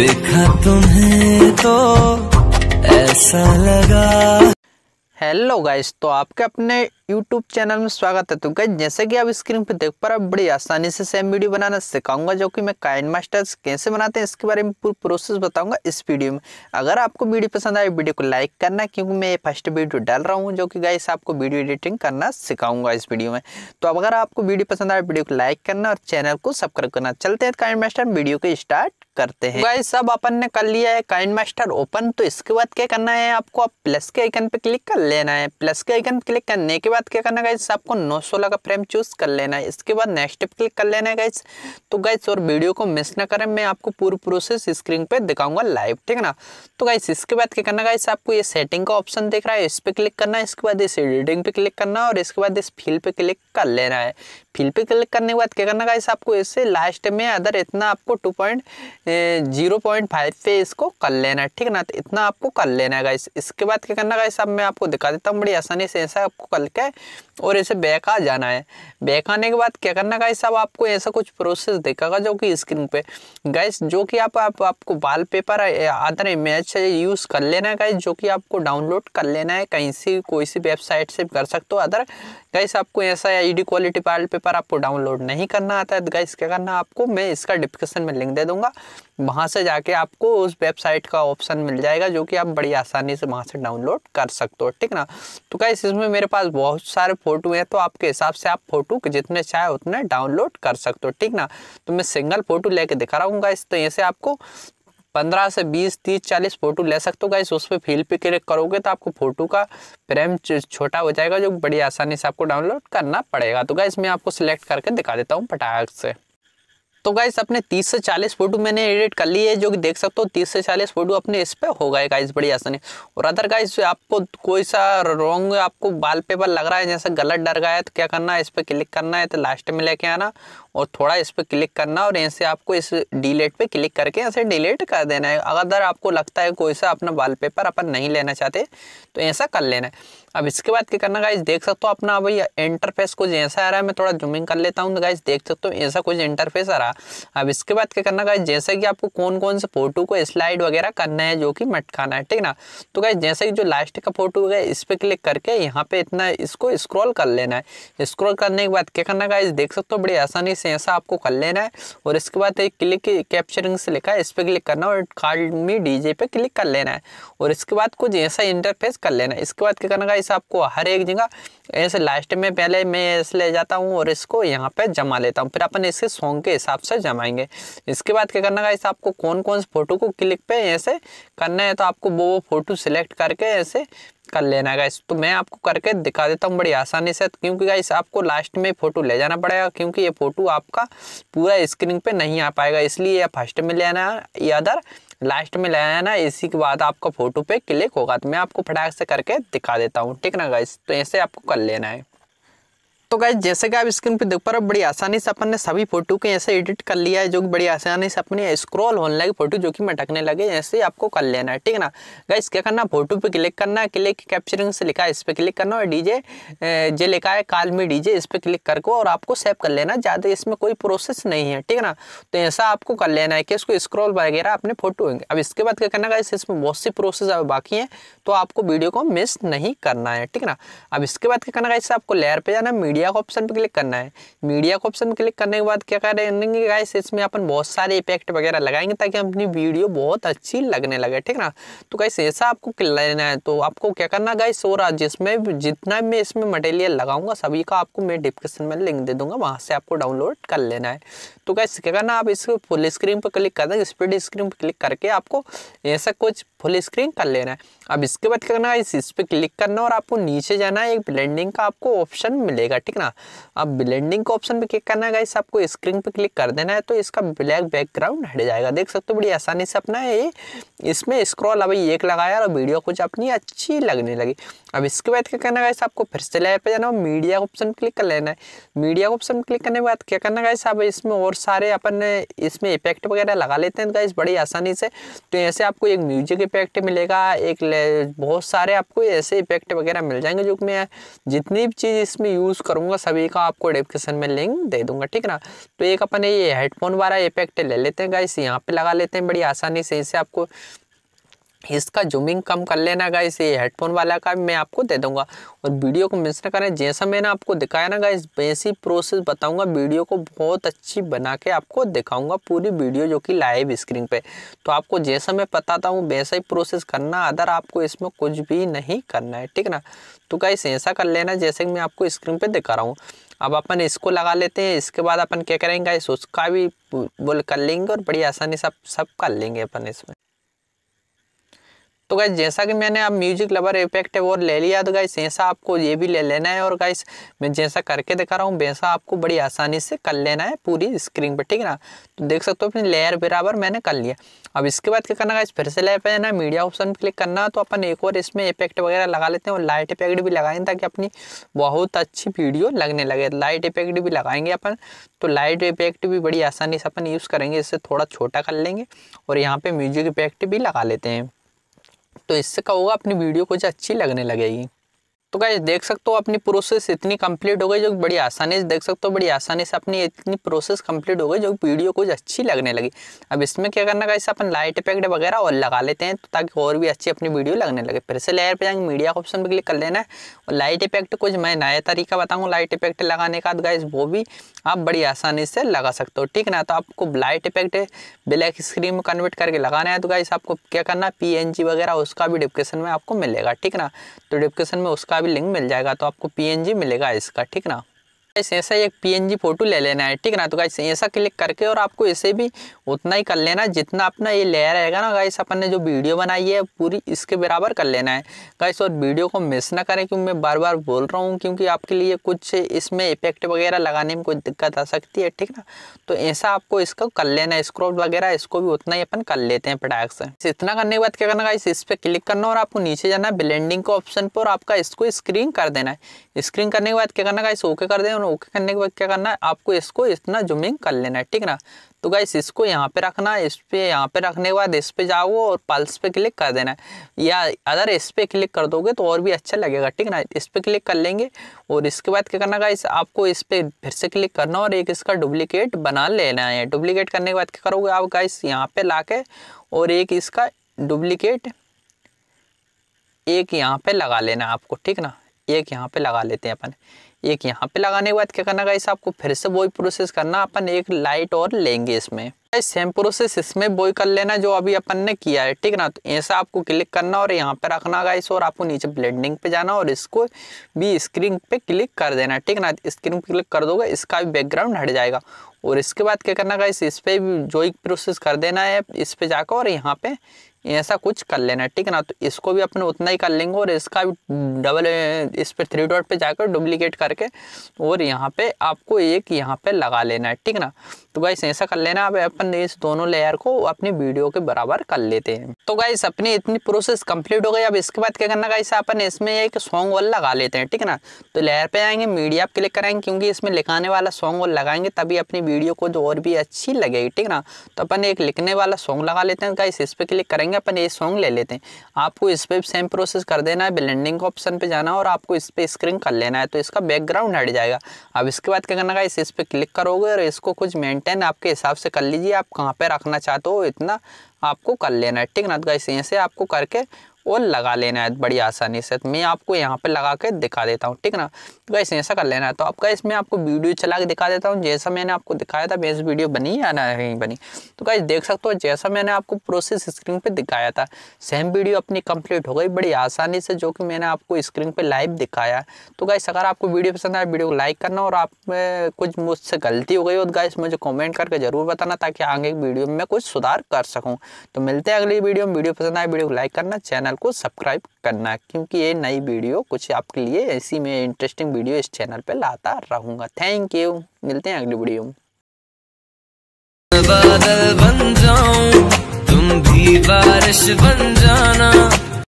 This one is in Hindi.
देखा तुम्हें तो ऐसा लगा हेलो गाइस तो आपके अपने यूट्यूब चैनल में स्वागत है तो गाइस जैसे कि आप स्क्रीन पर देख पा रहे बड़ी आसानी से सेम वीडियो बनाना सिखाऊंगा जो कि मैं काइन मास्टर्स कैसे बनाते हैं इसके बारे में पूरी प्रोसेस बताऊंगा इस वीडियो में अगर आपको वीडियो पसंद आए वीडियो को लाइक करना क्योंकि मैं ये फर्स्ट वीडियो डाल रहा हूँ जो कि गाइस आपको वीडियो एडिटिंग करना सिखाऊंगा इस वीडियो में तो अब अगर आपको वीडियो पसंद आए वीडियो को लाइक करना और चैनल को सब्सक्राइब करना चलते हैं काइन मास्टर वीडियो को स्टार्ट करते हैं गाइस तो अब अपन ने कर लिया है काइन मास्टर ओपन तो इसके बाद क्या करना है आपको आप प्लस के आइकन पर क्लिक कर लेना है प्लस के आइकन क्लिक करने के बाद क्या करना है गाइस आपको नौ सोलह का फ्रेम चूज कर लेना है इसके बाद नेक्स्ट पे क्लिक कर लेना है गाइस तो गाइस और वीडियो को मिस ना करें मैं आपको पूरी प्रोसेस स्क्रीन पे दिखाऊंगा लाइव ठीक है ना तो गाइस इसके बाद क्या करना गाइस आपको ये सेटिंग का ऑप्शन दिख रहा है इस पर क्लिक करना है इसके बाद इस एडिटिंग पे क्लिक करना है और इसके बाद इस फील पे क्लिक कर लेना है फिल पे क्लिक करने के बाद क्या करना गाइस आपको इससे लास्ट में अदर इतना आपको two point zero point five पे इसको कर लेना है ठीक ना तो इतना आपको कर लेना है गाइस इसके बाद क्या करना गाइस अब मैं आपको दिखा देता हूँ बड़ी आसानी से ऐसा आपको करके और इसे बैक आ जाना है बैक आने के बाद क्या करना गाइस अब आपको ऐसा कुछ प्रोसेस देखेगा जो कि स्क्रीन पे गाइस जो कि आप, आप आपको पेपर अदर इमेज यूज़ कर लेना है गाइस जो कि आपको डाउनलोड कर लेना है कहीं से कोई सी वेबसाइट से कर सकते हो अदर गाइस आपको ऐसा I D quality wallpaper आपको डाउनलोड नहीं करना आता है तो गाइस क्या करना आपको मैं इसका डिस्क्रिप्शन में लिंक दे दूंगा वहाँ से जाके आपको उस वेबसाइट का ऑप्शन मिल जाएगा जो कि आप बड़ी आसानी से वहाँ से डाउनलोड कर सकते हो ठीक ना तो गाइस इसमें मेरे पास बहुत सारे फ़ोटो हैं तो आपके हिसाब से आप फ़ोटो जितने चाहे उतने डाउनलोड कर सकते हो ठीक ना तो मैं सिंगल फ़ोटो लेके दिखा रहा हूँ गाइस तो ऐसे आपको पंद्रह से बीस तीस चालीस फ़ोटो ले सकते हो गाइस उस पर फील पे क्लिक करोगे तो आपको फ़ोटो का फ्रेम छोटा हो जाएगा जो बड़ी आसानी से आपको डाउनलोड करना पड़ेगा तो गाइस मैं आपको सिलेक्ट करके दिखा देता हूँ पटाक से तो गाइस अपने 30 से 40 फोटो मैंने एडिट कर लिए है जो कि देख सकते हो 30 से 40 फोटो अपने इस पर हो गए गाइस बड़ी आसानी और अदर गाइस आपको कोई सा रॉन्ग आपको वाल पेपर लग रहा है जैसे गलत डर गया है तो क्या करना है इस पर क्लिक करना है तो लास्ट में लेके आना और थोड़ा इस पर क्लिक करना और यहाँ से आपको इस डिलीट पे क्लिक करके यहाँ से डिलीट कर देना है अगर आपको लगता है कोई सा अपना वॉलपेपर अपन नहीं लेना चाहते तो ऐसा कर लेना है अब इसके बाद क्या करना गाइज देख सकते हो अपना भाई इंटरफेस कुछ ऐसा आ रहा है मैं थोड़ा जूमिंग कर लेता हूँ गाइज देख सकते हो ऐसा कुछ इंटरफेस आ रहा अब इसके बाद क्या करना गाइज जैसे कि आपको कौन कौन से फोटो को स्लाइड वगैरह करना है जो कि मटकाना है ठीक ना तो गाइज जैसे कि जो लास्ट का फोटो है इस पर क्लिक करके यहाँ पे इतना इसको स्क्रॉल कर लेना है स्क्रॉल करने के बाद क्या करना गाइज देख सकते हो बड़ी आसानी से ऐसा आपको कर लेना है और इसके बाद एक क्लिक कैप्चरिंग से लिखा है इस पर क्लिक करना और कार्ड में डीजे पे क्लिक कर लेना है और इसके बाद कुछ ऐसा इंटरफेस कर लेना है इसके बाद क्या करना इस आपको हर एक जगह ऐसे लास्ट में पहले मैं ऐसे ले जाता हूँ और इसको यहाँ पर जमा लेता हूँ फिर अपन इसके सॉन्ग के हिसाब से जमाएंगे इसके बाद क्या करना इस आपको कौन कौन से फ़ोटो को क्लिक पे ऐसे करना है तो आपको वो वो फ़ोटो सिलेक्ट करके ऐसे कर लेना गाइस तो मैं आपको करके दिखा देता हूँ बड़ी आसानी से क्योंकि गाइस आपको लास्ट में फ़ोटो ले जाना पड़ेगा क्योंकि ये फ़ोटो आपका पूरा स्क्रीन पर नहीं आ पाएगा इसलिए फर्स्ट में लेना या अदर लास्ट में लाया ना इसी के बाद आपका फ़ोटो पे क्लिक होगा तो मैं आपको फटाक से करके दिखा देता हूँ ठीक ना गाइस तो ऐसे आपको कर लेना है तो गाय जैसे कि आप स्क्रीन पे देख पा रहे हो बड़ी आसानी से अपन ने सभी फोटो के ऐसे एडिट कर लिया है जो कि बड़ी आसानी से अपने स्क्रॉल होने लगे फोटो जो कि मटकने लगे ऐसे आपको कर लेना है ठीक है ना गाइस क्या करना फोटो पे क्लिक करना है क्लिक कैप्चरिंग से लिखा है इस पर क्लिक करना और डीजे जे लिखा है काल में डीजे इस पर क्लिक करके और आपको सेव कर लेना ज़्यादा इसमें कोई प्रोसेस नहीं है ठीक है ना तो ऐसा आपको कर लेना है कि इसको स्क्रॉल वगैरह अपने फोटो होंगे अब इसके बाद क्या करना गाइस इसमें बहुत सी प्रोसेस अब बाकी हैं तो आपको वीडियो को मिस नहीं करना है ठीक है ना अब इसके बाद क्या करना गाइस आपको लेयर पर जाना मीडिया मीडिया का ऑप्शन पर क्लिक करना है मीडिया का ऑप्शन पर क्लिक करने के बाद क्या करेंगे गाइस इसमें अपन बहुत सारे इफेक्ट वगैरह लगाएंगे ताकि अपनी वीडियो बहुत अच्छी लगने लगे ठीक ना तो गाइस ऐसा आपको लेना है तो आपको क्या करना गाइस और जिसमें जितना मैं इसमें मटेरियल लगाऊंगा सभी का आपको मैं डिस्क्रिप्शन में लिंक दे दूंगा वहाँ से आपको डाउनलोड कर लेना है तो गाइस क्या करना आप इसको फुल स्क्रीन पर क्लिक कर देंगे स्पीड स्क्रीन पर क्लिक करके आपको ऐसा कुछ फुल स्क्रीन कर लेना है अब इसके बाद क्या करना है इस पर क्लिक करना और आपको नीचे जाना है एक ब्लेंडिंग का आपको ऑप्शन मिलेगा ठीक ना अब ब्लेंडिंग का ऑप्शन पे क्लिक करना है इस आपको स्क्रीन पे क्लिक कर देना है तो इसका ब्लैक बैकग्राउंड हट जाएगा देख सकते हो बड़ी आसानी से अपना ये इसमें स्क्रॉल अभी एक लगाया और वीडियो कुछ अपनी अच्छी लगने लगी अब इसके बाद क्या करना है आपको फिर से लाइव पे जाना हो मीडिया ऑप्शन क्लिक कर लेना है मीडिया ऑप्शन क्लिक करने के बाद क्या करना है आप इसमें और सारे अपन इसमें इफेक्ट वगैरह लगा लेते हैं गाइस बड़ी आसानी से तो ऐसे आपको एक म्यूजिक इफेक्ट मिलेगा एक बहुत सारे आपको ऐसे इफेक्ट वगैरह मिल जाएंगे जो कि मैं जितनी भी चीज़ इसमें यूज़ करूँगा सभी का आपको डिस्क्रिप्शन में लिंक दे दूंगा ठीक ना तो एक अपन ये हेडफोन वाला इफेक्ट ले लेते हैं गाइस यहाँ पे लगा लेते हैं बड़ी आसानी से इसे आपको इसका जूमिंग कम कर लेना गाइस ये हेडफोन वाला का मैं आपको दे दूंगा और वीडियो को मिस ना करें जैसा मैंने आपको दिखाया ना गाइस वैसी प्रोसेस बताऊंगा वीडियो को बहुत अच्छी बना के आपको दिखाऊंगा पूरी वीडियो जो कि लाइव स्क्रीन पे तो आपको जैसा मैं बताता हूँ वैसा ही प्रोसेस करना अदर आपको इसमें कुछ भी नहीं करना है ठीक ना तो गाइस ऐसा कर लेना जैसे कि मैं आपको स्क्रीन पर दिखा रहा हूँ अब अपन इसको लगा लेते हैं इसके बाद अपन क्या करेंगे गाइस उसका भी बोल कर लेंगे और बड़ी आसानी से सब सब कर लेंगे अपन इसमें तो गाइस जैसा कि मैंने अब म्यूजिक लवर इफेक्ट है वो ले लिया तो गाइस जैसा आपको ये भी ले लेना है और गाइस मैं जैसा करके दिखा रहा हूँ वैसा आपको बड़ी आसानी से कर लेना है पूरी स्क्रीन पर ठीक है ना तो देख सकते हो अपनी लेयर बराबर मैंने कर लिया अब इसके बाद क्या करना गाइस फिर से लेयर पर ना मीडिया ऑप्शन क्लिक करना तो अपन एक और इसमें इफेक्ट वगैरह लगा लेते हैं और लाइट इफेक्ट भी लगाएंगे ताकि अपनी बहुत अच्छी वीडियो लगने लगे लाइट इफेक्ट भी लगाएंगे अपन तो लाइट इफेक्ट भी बड़ी आसानी से अपन यूज़ करेंगे इससे थोड़ा छोटा कर लेंगे और यहाँ पर म्यूजिक इफेक्ट भी लगा लेते हैं तो इससे क्या होगा अपनी वीडियो कुछ अच्छी लगने लगेगी तो गाइज देख सकते हो अपनी प्रोसेस इतनी कंप्लीट हो गई जो बड़ी आसानी से देख सकते हो बड़ी आसानी से अपनी इतनी प्रोसेस कंप्लीट हो गई जो वीडियो कुछ अच्छी लगने लगी अब इसमें क्या करना गाइस अपन लाइट इफेक्ट वगैरह और लगा लेते हैं तो ताकि और भी अच्छी अपनी वीडियो लगने लगे फिर से लेयर पर जाएंगे मीडिया का ऑप्शन पर क्लिक कर लेना है और लाइट इफेक्ट कुछ मैं नया तरीका बताऊँगा लाइट इफेक्ट लगाने का तो गाइज वो भी आप बड़ी आसानी से लगा सकते हो ठीक ना तो आपको लाइट इफेक्ट ब्लैक स्क्रीन में कन्वर्ट करके लगाना है तो गाइस आपको क्या करना है पी वगैरह उसका भी डिस्क्रिप्शन में आपको मिलेगा ठीक ना तो डिस्क्रिप्शन में उसका का भी लिंक मिल जाएगा तो आपको पी मिलेगा इसका ठीक ना गाइस ऐसा एक पीएनजी फोटो ले लेना है ठीक है ना तो गाइस ऐसा क्लिक करके और आपको इसे भी उतना ही कर लेना जितना अपना ये लेयर रहेगा ना गाइस अपन ने जो वीडियो बनाई है पूरी इसके बराबर कर लेना है गाइस और वीडियो को मिस ना करें क्योंकि मैं बार बार बोल रहा हूँ क्योंकि आपके लिए कुछ इसमें इफेक्ट वगैरह लगाने में कोई दिक्कत आ सकती है ठीक ना तो ऐसा आपको इसको कर लेना है स्क्रॉप वगैरह इसको भी उतना ही अपन कर लेते हैं पटाख से इतना करने के बाद क्या करना गाइस इस पर क्लिक करना और आपको नीचे जाना है ब्लेंडिंग के ऑप्शन पर आपका इसको स्क्रीन कर देना है स्क्रीन करने के बाद क्या करना गाइस ओके कर देना ओके करने के बाद क्या करना है आपको इसको इतना जूमिंग कर लेना है ठीक ना तो गाइस इसको यहाँ पे रखना इस पर यहाँ पे रखने के बाद इस पर जाओ और पल्स पे क्लिक कर देना है या अगर इस पर क्लिक कर दोगे तो और भी अच्छा लगेगा ठीक ना इस पर क्लिक कर लेंगे और इसके बाद क्या करना गाइस आपको इस पर फिर से क्लिक करना और एक इसका डुप्लीकेट बना लेना है डुप्लीकेट करने के बाद क्या करोगे आप गाइस यहाँ पर ला और एक इसका डुप्लीकेट एक यहाँ पे लगा लेना आपको ठीक ना एक यहाँ पे लगा लेते हैं अपन एक यहाँ पे लगाने के बाद क्या करना गाइस आपको फिर से बोई प्रोसेस करना अपन एक लाइट और लेंगे इसमें सेम प्रोसेस इसमें बॉय कर लेना जो अभी अपन ने किया है ठीक ना तो ऐसा आपको क्लिक करना और यहाँ पे रखना गाइस और आपको नीचे ब्लेंडिंग पे जाना और इसको भी स्क्रीन पे क्लिक कर देना ठीक ना स्क्रीन पे क्लिक कर दोगे इसका भी बैकग्राउंड हट जाएगा और इसके बाद क्या करना गाइस इस पर भी जो एक प्रोसेस कर देना है इस पर जाकर और यहाँ पे ऐसा कुछ कर लेना ठीक है ना तो इसको भी अपन उतना ही कर लेंगे और इसका भी डबल इस पर थ्री डॉट पे जाकर डुप्लीकेट करके और यहाँ पे आपको एक यहाँ पे लगा लेना है ठीक ना तो गाइस ऐसा कर लेना अब अपन इस दोनों लेयर को अपनी वीडियो के बराबर कर लेते हैं तो गाइस अपनी इतनी प्रोसेस कंप्लीट हो गई अब इसके बाद क्या करना गाइस अपन इसमें एक सॉन्ग वॉल लगा लेते हैं ठीक है ना तो लेयर पे आएंगे मीडिया पर क्लिक कराएंगे क्योंकि इसमें लिखाने वाला सॉन्ग वॉल लगाएंगे तभी अपनी वीडियो को जो तो और भी अच्छी लगेगी ठीक ना तो अपन एक लिखने वाला सॉन्ग लगा लेते हैं गाइस इस पर क्लिक करेंगे करेंगे अपन ये सॉन्ग ले लेते हैं आपको इस पर सेम प्रोसेस कर देना है ब्लेंडिंग के ऑप्शन पे जाना और आपको इस पर स्क्रीन कर लेना है तो इसका बैकग्राउंड हट जाएगा अब इसके बाद क्या करना है इस पर क्लिक करोगे और इसको कुछ मेंटेन आपके हिसाब से कर लीजिए आप कहाँ पर रखना चाहते हो इतना आपको कर लेना है ठीक ना तो गाइस यहाँ से आपको करके वो लगा लेना है बड़ी आसानी से तो मैं आपको यहाँ पे लगा के दिखा देता हूँ ठीक ना तो कैसे ऐसा कर लेना है तो आपका इसमें आपको वीडियो चला के दिखा देता हूँ जैसा मैंने आपको दिखाया था वैसे वीडियो बनी या नहीं बनी तो कैसे देख सकते हो जैसा मैंने आपको प्रोसेस स्क्रीन पर दिखाया था सेम वीडियो अपनी कंप्लीट हो गई बड़ी आसानी से जो कि मैंने आपको स्क्रीन पर लाइव दिखाया तो गाइस अगर आपको वीडियो पसंद आया वीडियो को लाइक करना और आप में कुछ मुझसे गलती हो गई हो तो गाइस मुझे कॉमेंट करके ज़रूर बताना ताकि आगे वीडियो में मैं कुछ सुधार कर सकूँ तो मिलते हैं अगली वीडियो में वीडियो पसंद आए वीडियो को लाइक करना चैनल चैनल को सब्सक्राइब करना क्योंकि ये नई वीडियो कुछ आपके लिए ऐसी में इंटरेस्टिंग वीडियो इस चैनल पे लाता रहूँगा थैंक यू मिलते हैं अगली वीडियो में बादल बन जाऊं तुम भी बारिश बन जाना